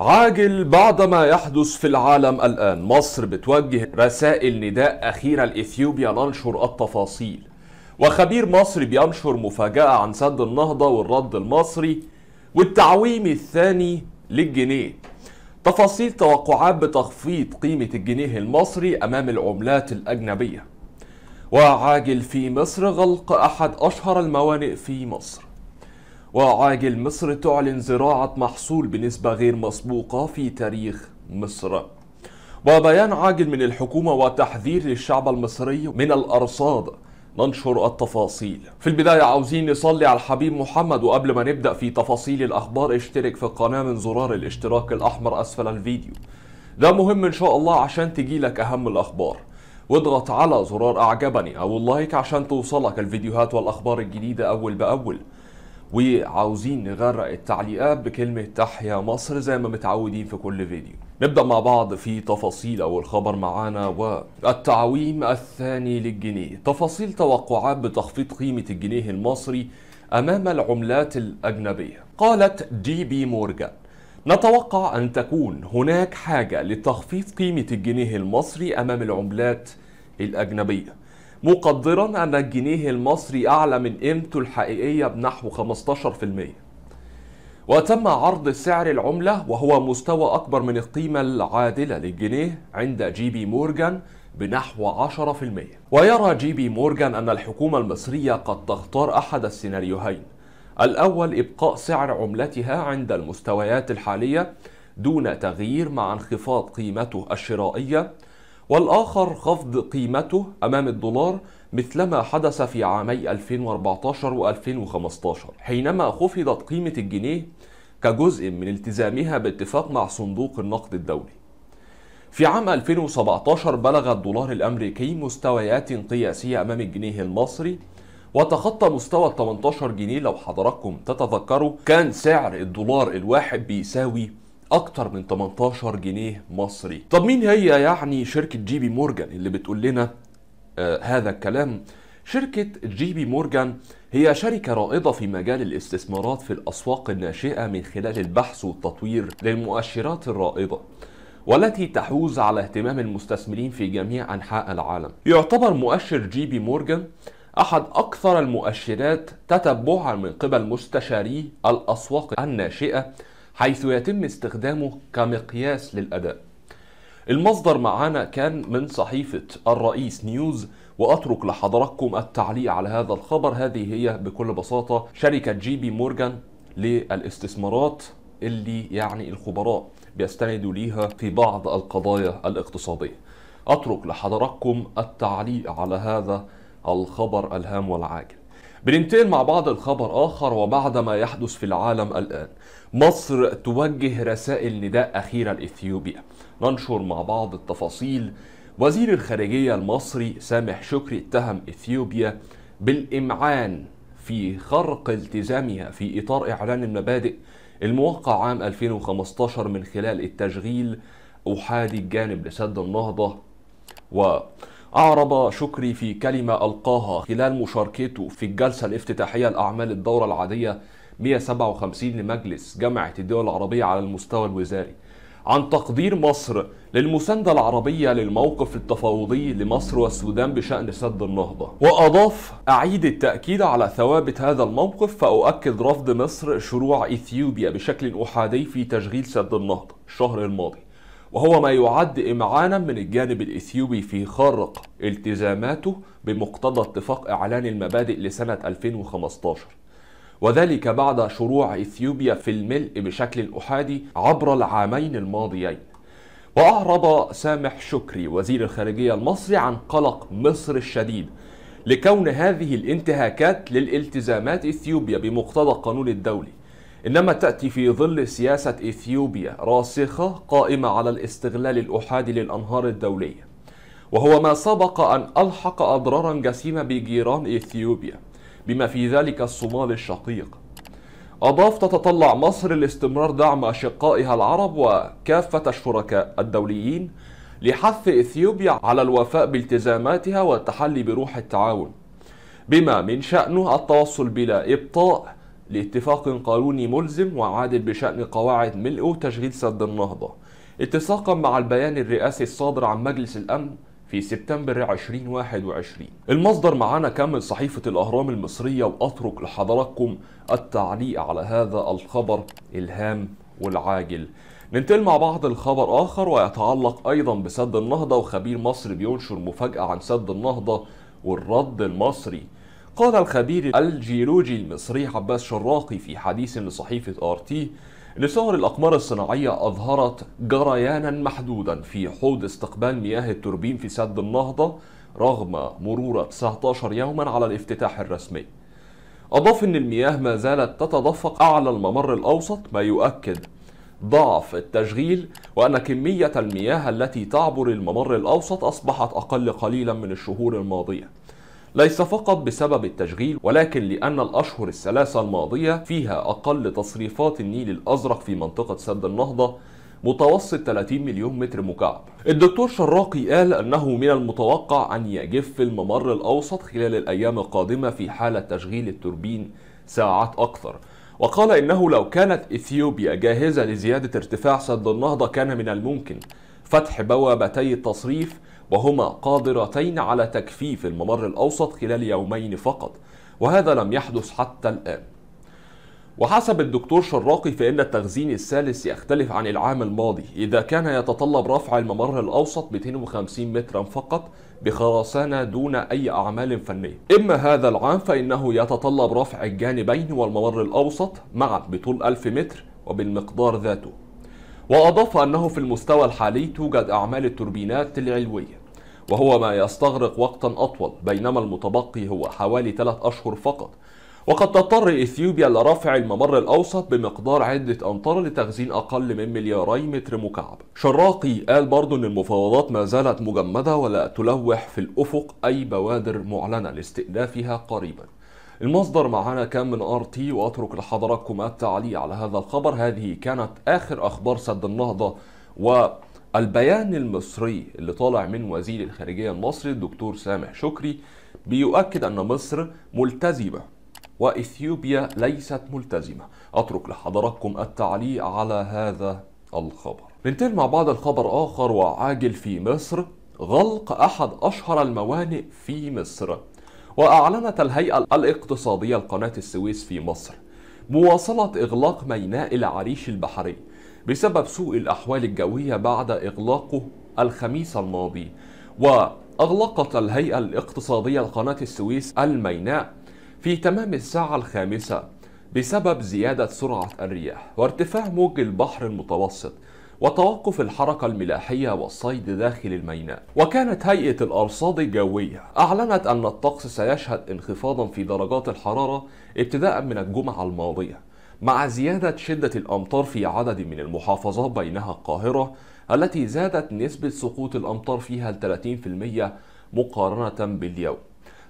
عاجل بعد ما يحدث في العالم الآن مصر بتوجه رسائل نداء أخيرة لإثيوبيا ننشر التفاصيل وخبير مصري بينشر مفاجأة عن سد النهضة والرد المصري والتعويم الثاني للجنيه تفاصيل توقعات بتخفيض قيمة الجنيه المصري أمام العملات الأجنبية وعاجل في مصر غلق أحد أشهر الموانئ في مصر وعاجل مصر تعلن زراعة محصول بنسبة غير مسبوقة في تاريخ مصر وبيان عاجل من الحكومة وتحذير للشعب المصري من الأرصاد ننشر التفاصيل في البداية عاوزين نصلي على الحبيب محمد وقبل ما نبدأ في تفاصيل الأخبار اشترك في القناة من زرار الاشتراك الأحمر أسفل الفيديو ده مهم إن شاء الله عشان تجيلك أهم الأخبار واضغط على زرار أعجبني أو اللايك عشان توصلك الفيديوهات والأخبار الجديدة أول بأول وعاوزين نغرق التعليقات بكلمة تحيا مصر زي ما متعودين في كل فيديو نبدأ مع بعض في تفاصيل أول خبر معانا والتعويم الثاني للجنيه تفاصيل توقعات بتخفيض قيمة الجنيه المصري أمام العملات الأجنبية قالت دي بي مورجان نتوقع أن تكون هناك حاجة لتخفيض قيمة الجنيه المصري أمام العملات الأجنبية مقدرا أن الجنيه المصري أعلى من قيمته الحقيقية بنحو 15% وتم عرض سعر العملة وهو مستوى أكبر من القيمة العادلة للجنيه عند جي بي مورجان بنحو 10% ويرى جي بي مورجان أن الحكومة المصرية قد تختار أحد السيناريوهين الأول إبقاء سعر عملتها عند المستويات الحالية دون تغيير مع انخفاض قيمته الشرائية والآخر خفض قيمته أمام الدولار مثلما حدث في عامي 2014 و 2015 حينما خفضت قيمة الجنيه كجزء من التزامها باتفاق مع صندوق النقد الدولي في عام 2017 بلغ الدولار الأمريكي مستويات قياسية أمام الجنيه المصري وتخطى مستوى 18 جنيه لو حضراتكم تتذكروا كان سعر الدولار الواحد بيساوي اكتر من 18 جنيه مصري طب مين هي يعني شركة جي بي مورجان اللي بتقول لنا آه هذا الكلام شركة جي بي مورجان هي شركة رائدة في مجال الاستثمارات في الأسواق الناشئة من خلال البحث والتطوير للمؤشرات الرائدة والتي تحوز على اهتمام المستثمرين في جميع أنحاء العالم يعتبر مؤشر جي بي مورجان أحد أكثر المؤشرات تتبعا من قبل مستشاري الأسواق الناشئة حيث يتم استخدامه كمقياس للأداء المصدر معانا كان من صحيفة الرئيس نيوز وأترك لحضراتكم التعليق على هذا الخبر هذه هي بكل بساطة شركة جي بي مورجان للاستثمارات اللي يعني الخبراء بيستندوا ليها في بعض القضايا الاقتصادية أترك لحضراتكم التعليق على هذا الخبر الهام والعاجل بننتقل مع بعض الخبر آخر وبعد ما يحدث في العالم الآن مصر توجه رسائل نداء أخيرة لإثيوبيا ننشر مع بعض التفاصيل وزير الخارجية المصري سامح شكري اتهم إثيوبيا بالإمعان في خرق التزامها في إطار إعلان المبادئ الموقع عام 2015 من خلال التشغيل أحادي الجانب لسد النهضة وأعرب شكري في كلمة ألقاها خلال مشاركته في الجلسة الافتتاحية لأعمال الدورة العادية 157 لمجلس جامعة الدول العربية على المستوى الوزاري عن تقدير مصر للمساندة العربية للموقف التفاوضي لمصر والسودان بشأن سد النهضة وأضاف أعيد التأكيد على ثوابت هذا الموقف فأؤكد رفض مصر شروع إثيوبيا بشكل أحادي في تشغيل سد النهضة الشهر الماضي وهو ما يعد إمعانا من الجانب الإثيوبي في خرق التزاماته بمقتضى اتفاق إعلان المبادئ لسنة 2015 وذلك بعد شروع إثيوبيا في الملء بشكل أحادي عبر العامين الماضيين وأعرب سامح شكري وزير الخارجية المصري عن قلق مصر الشديد لكون هذه الانتهاكات للالتزامات إثيوبيا بمقتضى القانون الدولي إنما تأتي في ظل سياسة إثيوبيا راسخة قائمة على الاستغلال الأحادي للأنهار الدولية وهو ما سبق أن ألحق أضرارا جسيمة بجيران إثيوبيا بما في ذلك الصومال الشقيق أضاف تتطلع مصر لاستمرار دعم أشقائها العرب وكافة الشركاء الدوليين لحث إثيوبيا على الوفاء بالتزاماتها والتحلي بروح التعاون بما من شأنه التوصل بلا إبطاء لاتفاق قانوني ملزم وعادل بشأن قواعد ملء تشغيل سد النهضة اتساقا مع البيان الرئاسي الصادر عن مجلس الأمن في سبتمبر 2021 المصدر معانا كامل صحيفة الأهرام المصرية وأترك لحضراتكم التعليق على هذا الخبر الهام والعاجل ننتقل مع بعض الخبر آخر ويتعلق أيضا بسد النهضة وخبير مصر بينشر مفاجأة عن سد النهضة والرد المصري قال الخبير الجيولوجي المصري عباس شراقي في حديث لصحيفة ار تي لسهر الأقمار الصناعية أظهرت جريانا محدودا في حوض استقبال مياه التوربين في سد النهضة رغم مرور 19 يوما على الافتتاح الرسمي أضاف أن المياه ما زالت تتدفق أعلى الممر الأوسط ما يؤكد ضعف التشغيل وأن كمية المياه التي تعبر الممر الأوسط أصبحت أقل قليلا من الشهور الماضية ليس فقط بسبب التشغيل ولكن لأن الأشهر الثلاثة الماضية فيها أقل تصريفات النيل الأزرق في منطقة سد النهضة متوسط 30 مليون متر مكعب الدكتور شراقي قال أنه من المتوقع أن يجف الممر الأوسط خلال الأيام القادمة في حالة تشغيل التوربين ساعات أكثر وقال إنه لو كانت إثيوبيا جاهزة لزيادة ارتفاع سد النهضة كان من الممكن فتح بوابتي التصريف وهما قادرتين على تجفيف الممر الأوسط خلال يومين فقط وهذا لم يحدث حتى الآن وحسب الدكتور شراقي فإن التخزين الثالث يختلف عن العام الماضي إذا كان يتطلب رفع الممر الأوسط 250 مترا فقط بخرسانة دون أي أعمال فنية إما هذا العام فإنه يتطلب رفع الجانبين والممر الأوسط معا بطول 1000 متر وبالمقدار ذاته وأضاف أنه في المستوى الحالي توجد أعمال التوربينات العلوية وهو ما يستغرق وقتا أطول بينما المتبقي هو حوالي ثلاث أشهر فقط وقد تضطر إثيوبيا لرفع الممر الأوسط بمقدار عدة أمتار لتخزين أقل من ملياري متر مكعب شراقي قال برضو أن المفاوضات ما زالت مجمدة ولا تلوح في الأفق أي بوادر معلنة لاستئنافها قريبا المصدر معنا كان من ار تي واترك لحضراتكم التعليق على هذا الخبر هذه كانت اخر اخبار سد النهضه و البيان المصري اللي طالع من وزير الخارجية المصري الدكتور سامح شكري بيؤكد أن مصر ملتزمة وإثيوبيا ليست ملتزمة أترك لحضراتكم التعليق على هذا الخبر ننتقل مع بعض الخبر آخر وعاجل في مصر غلق أحد أشهر الموانئ في مصر وأعلنت الهيئة الاقتصادية لقناة السويس في مصر مواصلة إغلاق ميناء العريش البحري بسبب سوء الأحوال الجوية بعد إغلاقه الخميس الماضي وأغلقت الهيئة الاقتصادية لقناة السويس الميناء في تمام الساعة الخامسة بسبب زيادة سرعة الرياح وارتفاع موج البحر المتوسط وتوقف الحركة الملاحية والصيد داخل الميناء وكانت هيئة الأرصاد الجوية أعلنت أن الطقس سيشهد انخفاضا في درجات الحرارة ابتداء من الجمعة الماضية مع زيادة شدة الأمطار في عدد من المحافظات بينها القاهرة التي زادت نسبة سقوط الأمطار فيها ل 30% مقارنة باليوم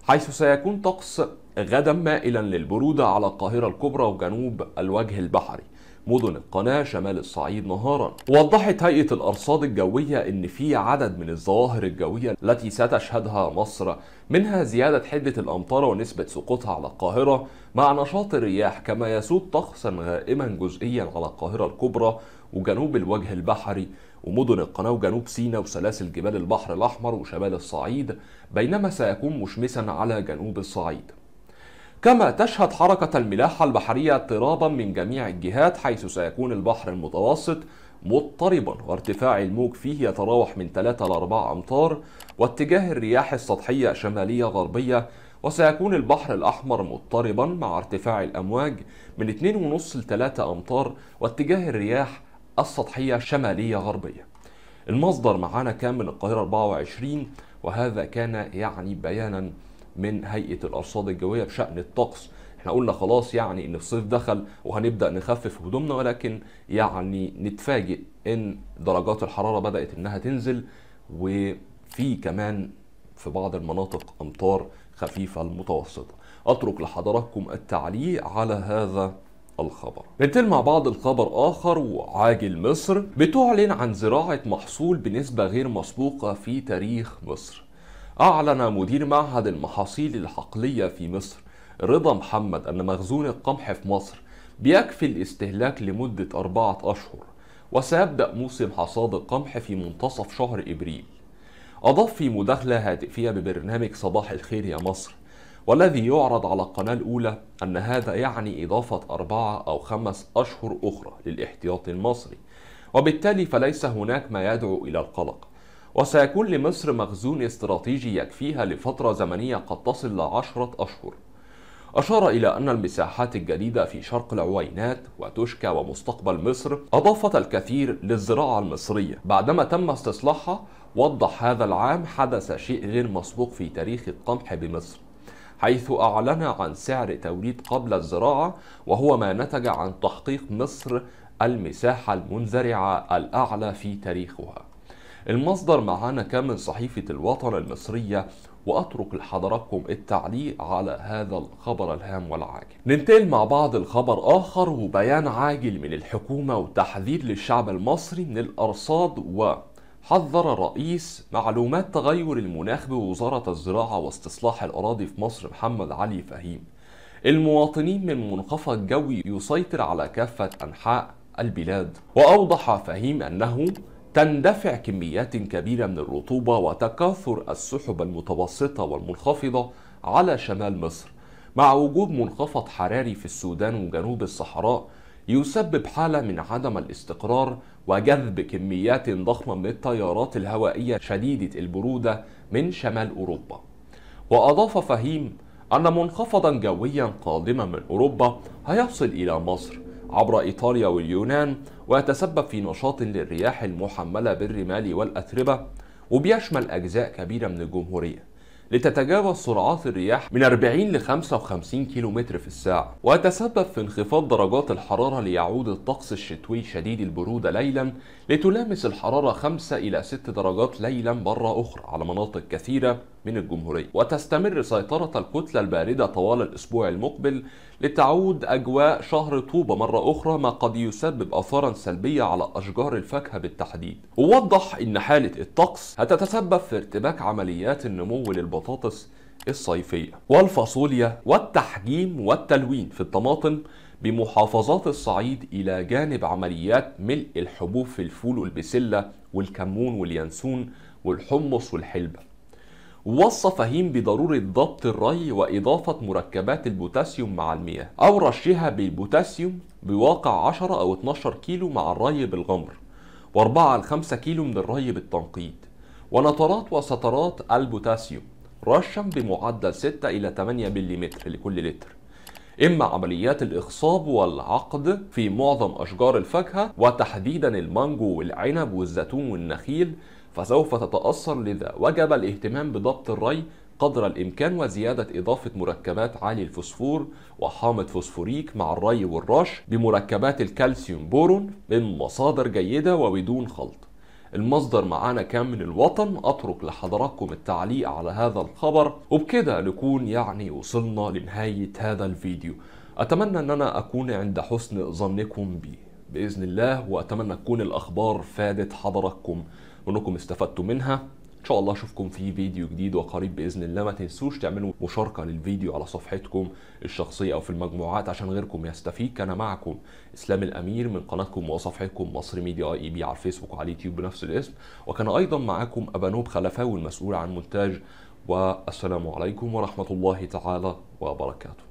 حيث سيكون طقس غدا مائلا للبرودة على القاهرة الكبرى وجنوب الوجه البحري مدن القناة شمال الصعيد نهارا وضحت هيئة الأرصاد الجوية أن في عدد من الظواهر الجوية التي ستشهدها مصر منها زيادة حدة الأمطار ونسبة سقوطها على القاهرة مع نشاط الرياح كما يسود طقسا غائما جزئيا على القاهرة الكبرى وجنوب الوجه البحري ومدن القناة وجنوب سيناء وسلاسل جبال البحر الأحمر وشمال الصعيد بينما سيكون مشمسا على جنوب الصعيد كما تشهد حركة الملاحة البحرية اضطرابا من جميع الجهات حيث سيكون البحر المتوسط مضطربا وارتفاع الموج فيه يتراوح من 3 إلى 4 أمتار واتجاه الرياح السطحية شمالية غربية وسيكون البحر الأحمر مضطربا مع ارتفاع الأمواج من 2.5 ل 3 أمتار واتجاه الرياح السطحية شمالية غربية المصدر معانا كان من القاهرة 24 وهذا كان يعني بيانا من هيئة الأرصاد الجوية بشأن الطقس احنا قلنا خلاص يعني ان الصيف دخل وهنبدا نخفف هدومنا ولكن يعني نتفاجئ ان درجات الحراره بدات انها تنزل وفي كمان في بعض المناطق امطار خفيفه المتوسطه اترك لحضراتكم التعليق على هذا الخبر ننتقل مع بعض الخبر آخر وعاجل مصر بتعلن عن زراعة محصول بنسبة غير مسبوقة في تاريخ مصر أعلن مدير معهد المحاصيل الحقلية في مصر رضا محمد أن مخزون القمح في مصر بيكفي الاستهلاك لمدة أربعة أشهر وسيبدأ موسم حصاد القمح في منتصف شهر إبريل أضاف في مداخلة هاتفية ببرنامج صباح الخير يا مصر والذي يعرض على القناة الأولى أن هذا يعني إضافة أربعة أو خمس أشهر أخرى للاحتياط المصري وبالتالي فليس هناك ما يدعو إلى القلق وسيكون لمصر مخزون استراتيجي يكفيها لفترة زمنية قد تصل لعشرة أشهر أشار إلى أن المساحات الجديدة في شرق العوينات وتشكى ومستقبل مصر أضافت الكثير للزراعة المصرية بعدما تم استصلاحها وضح هذا العام حدث شيء غير مسبوق في تاريخ القمح بمصر حيث أعلن عن سعر توليد قبل الزراعة وهو ما نتج عن تحقيق مصر المساحة المنزرعة الأعلى في تاريخها المصدر معانا كان من صحيفة الوطن المصرية وأترك لحضراتكم التعليق على هذا الخبر الهام والعاجل ننتقل مع بعض الخبر آخر وبيان عاجل من الحكومة وتحذير للشعب المصري من الأرصاد و حذر الرئيس معلومات تغير المناخ بوزارة الزراعة واستصلاح الأراضي في مصر محمد علي فهيم المواطنين من منخفض جوي يسيطر على كافة أنحاء البلاد وأوضح فهيم أنه تندفع كميات كبيرة من الرطوبة وتكاثر السحب المتوسطة والمنخفضة على شمال مصر مع وجود منخفض حراري في السودان وجنوب الصحراء يسبب حالة من عدم الاستقرار وجذب كميات ضخمة من التيارات الهوائية شديدة البرودة من شمال أوروبا وأضاف فهيم أن منخفضا جويا قادما من أوروبا هيصل إلى مصر عبر إيطاليا واليونان ويتسبب في نشاط للرياح المحملة بالرمال والأتربة وبيشمل أجزاء كبيرة من الجمهورية لتتجاوز سرعات الرياح من 40 ل 55 كم في الساعة ويتسبب في انخفاض درجات الحرارة ليعود الطقس الشتوي شديد البرودة ليلا لتلامس الحرارة 5 إلى 6 درجات ليلا مرة أخرى على مناطق كثيرة من الجمهورية وتستمر سيطرة الكتلة الباردة طوال الأسبوع المقبل لتعود أجواء شهر طوبة مرة أخرى ما قد يسبب أثارا سلبية على أشجار الفاكهة بالتحديد ووضح أن حالة الطقس هتتسبب في ارتباك عمليات النمو للبطاطس الصيفية والفاصوليا والتحجيم والتلوين في الطماطم بمحافظات الصعيد إلى جانب عمليات ملء الحبوب في الفول والبسلة والكمون واليانسون والحمص والحلبة وصى فهيم بضرورة ضبط الري وإضافة مركبات البوتاسيوم مع المياه أو رشها بالبوتاسيوم بواقع 10 أو 12 كيلو مع الري بالغمر و4 ل 5 كيلو من الري بالتنقيط ونطرات وسترات البوتاسيوم رشا بمعدل 6 إلى 8 ملم لكل لتر إما عمليات الإخصاب والعقد في معظم أشجار الفاكهة وتحديدا المانجو والعنب والزيتون والنخيل فسوف تتأثر لذا وجب الاهتمام بضبط الري قدر الإمكان وزيادة إضافة مركبات عالي الفوسفور وحامض فوسفوريك مع الري والرش بمركبات الكالسيوم بورون من مصادر جيدة وبدون خلط المصدر معانا كان من الوطن أترك لحضراتكم التعليق على هذا الخبر وبكده نكون يعني وصلنا لنهاية هذا الفيديو أتمنى أن أنا أكون عند حسن ظنكم بي بإذن الله وأتمنى تكون الأخبار فادت حضراتكم وأنكم استفدتوا منها ان شاء الله اشوفكم في فيديو جديد وقريب باذن الله ما تنسوش تعملوا مشاركه للفيديو على صفحتكم الشخصيه او في المجموعات عشان غيركم يستفيد كان معكم اسلام الامير من قناتكم وصفحتكم مصر ميديا اي بي على الفيسبوك وعلى اليوتيوب بنفس الاسم وكان ايضا معاكم ابانوب خلفاوي المسؤول عن مونتاج والسلام عليكم ورحمه الله تعالى وبركاته